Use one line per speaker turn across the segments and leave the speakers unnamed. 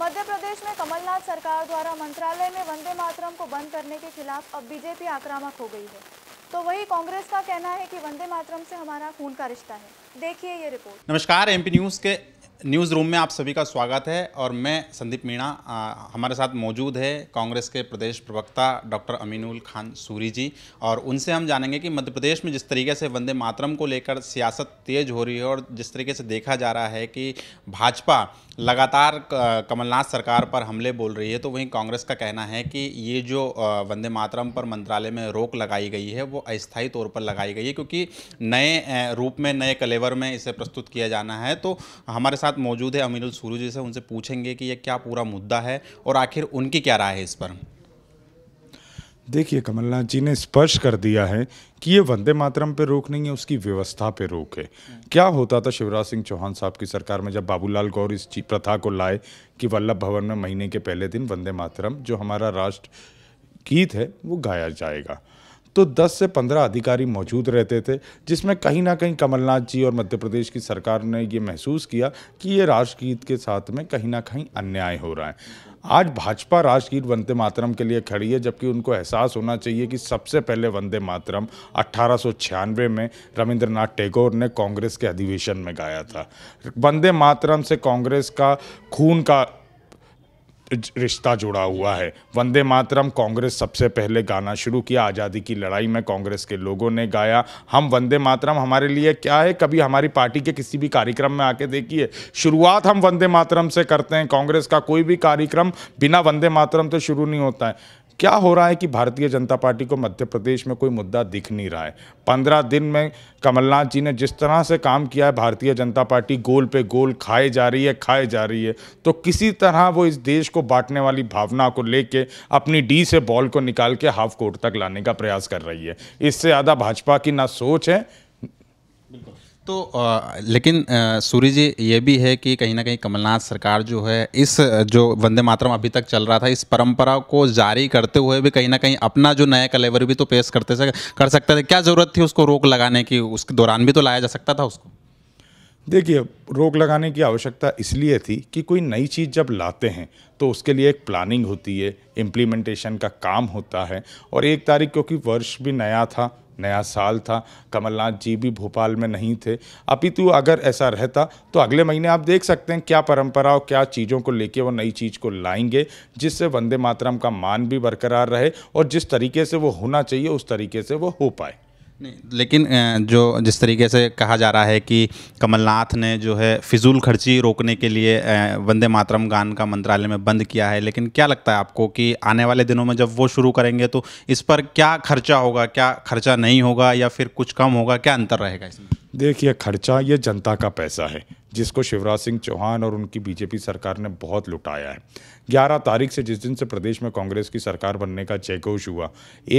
मध्य प्रदेश में कमलनाथ सरकार द्वारा मंत्रालय में वंदे मातरम को बंद करने के खिलाफ अब बीजेपी आक्रामक हो गई है तो वही कांग्रेस का कहना है कि वंदे मातरम से हमारा खून का रिश्ता है देखिए ये रिपोर्ट नमस्कार एमपी न्यूज के न्यूज़ रूम में आप सभी का स्वागत है और मैं संदीप मीणा हमारे साथ मौजूद है कांग्रेस के प्रदेश प्रवक्ता डॉक्टर अमीनुल खान सूरी जी और उनसे हम जानेंगे कि मध्य प्रदेश में जिस तरीके से वंदे मातरम को लेकर सियासत तेज हो रही है और जिस तरीके से देखा जा रहा है कि भाजपा लगातार कमलनाथ सरकार पर हमले बोल रही है तो वहीं कांग्रेस का कहना है कि ये जो वंदे मातरम पर मंत्रालय में रोक लगाई गई है वो अस्थायी तौर पर लगाई गई है क्योंकि नए रूप में नए कलेवर में इसे प्रस्तुत किया जाना है तो हमारे साथ साथ मौजूद है अमीरुल सूरू जी से उनसे पूछेंगे कि यह क्या पूरा मुद्दा है और आखिर उनकी क्या राय है इस पर
देखिए कमलनाथ जी ने स्पर्श कर दिया है कि ये वंदे मातरम पे रोक नहीं है उसकी व्यवस्था पे रोक है क्या होता था शिवराज सिंह चौहान साहब की सरकार में जब बाबूलाल गौर इस प्रथा को लाए कि वल्लभ भवन में महीने के पहले दिन वंदे मातरम जो हमारा राष्ट्र गीत है वो गाया जाएगा तो 10 से 15 अधिकारी मौजूद रहते थे जिसमें कहीं ना कहीं कमलनाथ जी और मध्य प्रदेश की सरकार ने ये महसूस किया कि ये राष्ट्रगीत के साथ में कहीं ना कहीं अन्याय हो रहा है आज भाजपा राष्ट्रगीत वंदे मातरम के लिए खड़ी है जबकि उनको एहसास होना चाहिए कि सबसे पहले वंदे मातरम अट्ठारह में रविंद्रनाथ टैगोर ने कांग्रेस के अधिवेशन में गाया था वंदे मातरम से कांग्रेस का खून का रिश्ता जुड़ा हुआ है वंदे मातरम कांग्रेस सबसे पहले गाना शुरू किया आज़ादी की लड़ाई में कांग्रेस के लोगों ने गाया हम वंदे मातरम हमारे लिए क्या है कभी हमारी पार्टी के किसी भी कार्यक्रम में आके देखिए शुरुआत हम वंदे मातरम से करते हैं कांग्रेस का कोई भी कार्यक्रम बिना वंदे मातरम तो शुरू नहीं होता है क्या हो रहा है कि भारतीय जनता पार्टी को मध्य प्रदेश में कोई मुद्दा दिख नहीं रहा है पंद्रह दिन में कमलनाथ जी ने जिस तरह से काम किया है भारतीय जनता पार्टी गोल पे गोल खाए जा रही है खाए जा रही है तो किसी तरह वो इस देश को बांटने वाली भावना को लेके अपनी डी से बॉल को निकाल के हाफ कोर्ट तक लाने का प्रयास कर रही है इससे ज़्यादा भाजपा की ना सोच है बिल्कुल
तो आ, लेकिन सूरी जी ये भी है कि कहीं ना कहीं कमलनाथ सरकार जो है इस जो वंदे मातरम अभी तक चल रहा था इस परंपरा को जारी करते हुए भी कहीं ना कहीं अपना जो नया कलेवर भी तो पेश करते सक, कर सकते थे क्या ज़रूरत थी उसको रोक लगाने की उसके दौरान भी तो लाया जा सकता था उसको
देखिए रोक लगाने की आवश्यकता इसलिए थी कि कोई नई चीज़ जब लाते हैं तो उसके लिए एक प्लानिंग होती है इम्प्लीमेंटेशन का काम होता है और एक तारीख क्योंकि वर्ष भी नया था नया साल था कमलनाथ जी भी भोपाल में नहीं थे अपितु अगर ऐसा रहता तो अगले महीने आप देख सकते हैं क्या परंपरा और क्या चीज़ों को लेके वो नई चीज़ को लाएंगे जिससे वंदे मातरम का मान भी बरकरार रहे और जिस तरीके से वो होना चाहिए उस तरीके से वो हो पाए
नहीं लेकिन जो जिस तरीके से कहा जा रहा है कि कमलनाथ ने जो है फिजूल खर्ची रोकने के लिए वंदे मातरम गान का मंत्रालय में बंद किया है लेकिन क्या लगता है आपको कि आने वाले दिनों में जब वो शुरू करेंगे तो इस पर क्या खर्चा
होगा क्या खर्चा नहीं होगा या फिर कुछ कम होगा क्या अंतर रहेगा इसमें देखिए खर्चा ये जनता का पैसा है जिसको शिवराज सिंह चौहान और उनकी बीजेपी सरकार ने बहुत लुटाया है 11 तारीख से जिस दिन से प्रदेश में कांग्रेस की सरकार बनने का जयघोष हुआ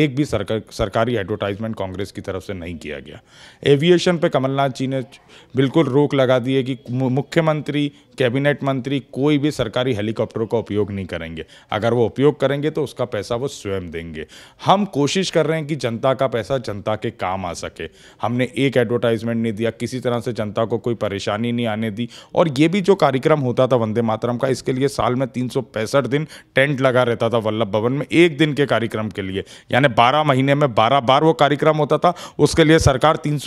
एक भी सरकार सरकारी एडवर्टाइजमेंट कांग्रेस की तरफ से नहीं किया गया एविएशन पे कमलनाथ जी ने बिल्कुल रोक लगा दी है कि मुख्यमंत्री कैबिनेट मंत्री कोई भी सरकारी हेलीकॉप्टर का उपयोग नहीं करेंगे अगर वो उपयोग करेंगे तो उसका पैसा वो स्वयं देंगे हम कोशिश कर रहे हैं कि जनता का पैसा जनता के काम आ सके हमने एक एडवर्टाइजमेंट नहीं दिया किसी तरह से जनता को कोई परेशानी नहीं आने करने दी और ये भी जो कार्यक्रम होता था वंदे मातरम का इसके लिए साल में तीन दिन टेंट लगा रहता था वल्लभ भवन में एक दिन के कार्यक्रम के लिए यानी बारह महीने में बारह बार वो कार्यक्रम होता था उसके लिए सरकार तीन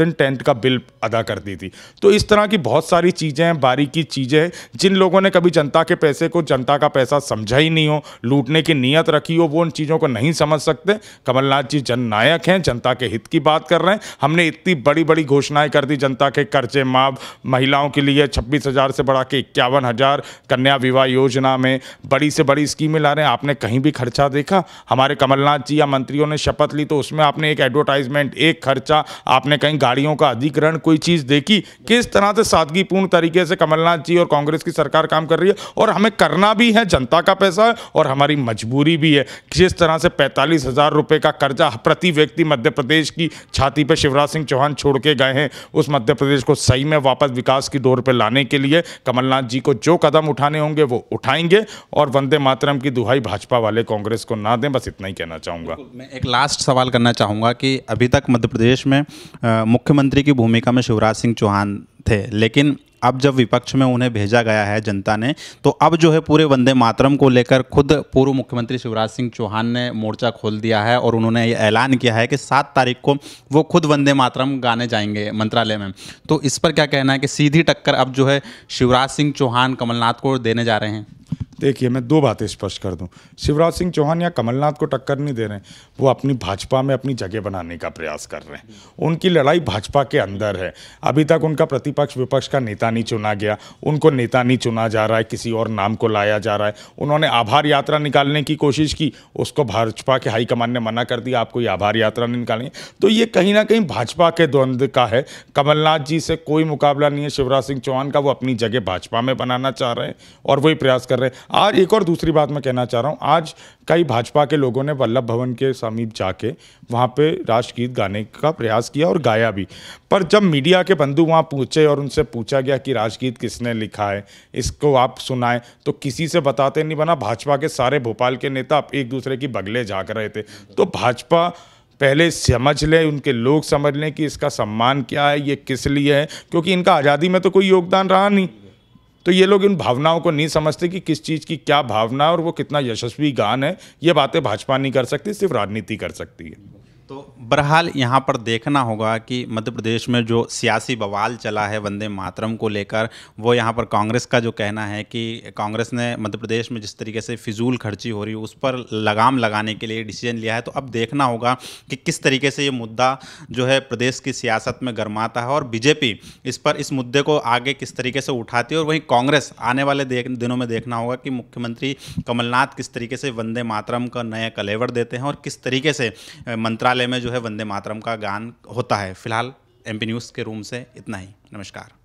दिन टेंट का बिल अदा करती थी तो इस तरह की बहुत सारी चीज़ें हैं बारीकी चीज़ें हैं जिन लोगों ने कभी जनता के पैसे को जनता का पैसा समझा ही नहीं हो लूटने की नीयत रखी हो वो उन चीज़ों को नहीं समझ सकते कमलनाथ जी जननायक हैं जनता के हित की बात कर रहे हैं हमने इतनी बड़ी बड़ी घोषणाएं कर दी जनता के कर्जे माफ महिला महिलाओं के लिए छब्बीस हज़ार से बढ़ा के इक्यावन हज़ार कन्या विवाह योजना में बड़ी से बड़ी स्कीमें ला रहे हैं आपने कहीं भी खर्चा देखा हमारे कमलनाथ जी या मंत्रियों ने शपथ ली तो उसमें आपने एक एडवर्टाइजमेंट एक खर्चा आपने कहीं गाड़ियों का अधिग्रहण कोई चीज़ देखी किस तरह से सादगीपूर्ण तरीके से कमलनाथ जी और कांग्रेस की सरकार काम कर रही है और हमें करना भी है जनता का पैसा है और हमारी मजबूरी भी है जिस तरह से पैंतालीस हज़ार रुपये का कर्जा प्रति व्यक्ति मध्य प्रदेश की छाती पर शिवराज सिंह चौहान छोड़ के गए हैं उस मध्य प्रदेश को सही में वापस विकास विकास की डोर पर लाने के लिए कमलनाथ जी को जो कदम उठाने होंगे वो उठाएंगे और वंदे मातरम की दुहाई भाजपा वाले कांग्रेस को ना दें बस इतना ही कहना चाहूँगा
मैं एक लास्ट सवाल करना चाहूँगा कि अभी तक मध्य प्रदेश में मुख्यमंत्री की भूमिका में शिवराज सिंह चौहान थे लेकिन अब जब विपक्ष में उन्हें भेजा गया है जनता ने तो अब जो है पूरे वंदे मातरम को लेकर खुद पूर्व मुख्यमंत्री शिवराज सिंह चौहान ने मोर्चा खोल दिया है और उन्होंने ये ऐलान किया है कि सात तारीख को वो खुद वंदे मातरम गाने जाएंगे मंत्रालय में तो इस पर क्या कहना है कि सीधी टक्कर अब जो है शिवराज सिंह चौहान कमलनाथ को देने जा रहे हैं
देखिए मैं दो बातें स्पष्ट कर दूं शिवराज सिंह चौहान या कमलनाथ को टक्कर नहीं दे रहे हैं वो अपनी भाजपा में अपनी जगह बनाने का प्रयास कर रहे हैं उनकी लड़ाई भाजपा के अंदर है अभी तक उनका प्रतिपक्ष विपक्ष का नेता नहीं चुना गया उनको नेता नहीं चुना जा रहा है किसी और नाम को लाया जा रहा है उन्होंने आभार यात्रा निकालने की कोशिश की उसको भाजपा के हाईकमान ने मना कर दिया आपको ये आभार यात्रा नहीं निकालनी तो ये कहीं ना कहीं भाजपा के द्वंद्व का है कमलनाथ जी से कोई मुकाबला नहीं है शिवराज सिंह चौहान का वो अपनी जगह भाजपा में बनाना चाह रहे हैं और वही प्रयास कर रहे हैं आज एक और दूसरी बात मैं कहना चाह रहा हूँ आज कई भाजपा के लोगों ने वल्लभ भवन के समीप जाके वहाँ पे राष्ट्रगीत गाने का प्रयास किया और गाया भी पर जब मीडिया के बंधु वहाँ पूछे और उनसे पूछा गया कि राष्ट्रगीत किसने लिखा है इसको आप सुनाएं तो किसी से बताते नहीं बना भाजपा के सारे भोपाल के नेता एक दूसरे की बगले झाँक रहे थे तो भाजपा पहले समझ लें उनके लोग समझ लें कि इसका सम्मान क्या है ये किस लिए है क्योंकि इनका आज़ादी में तो कोई योगदान रहा नहीं तो ये लोग इन भावनाओं को नहीं समझते कि किस चीज़ की क्या भावना और वो कितना यशस्वी गान है ये बातें भाजपा नहीं कर सकती सिर्फ राजनीति कर
सकती है तो बहरहाल यहाँ पर देखना होगा कि मध्य प्रदेश में जो सियासी बवाल चला है वंदे मातरम को लेकर वो यहाँ पर कांग्रेस का जो कहना है कि कांग्रेस ने मध्य प्रदेश में जिस तरीके से फिजूल खर्ची हो रही है उस पर लगाम लगाने के लिए डिसीजन लिया है तो अब देखना होगा कि किस तरीके से ये मुद्दा जो है प्रदेश की सियासत में गर्माता है और बीजेपी इस पर इस मुद्दे को आगे किस तरीके से उठाती है और वहीं कांग्रेस आने वाले दिनों में देखना होगा कि मुख्यमंत्री कमलनाथ किस तरीके से वंदे मातरम का नया कलेवर देते हैं और किस तरीके से मंत्रालय कार्यालय में जो है वंदे मातरम का गान होता है फिलहाल एम न्यूज़ के रूम से इतना ही नमस्कार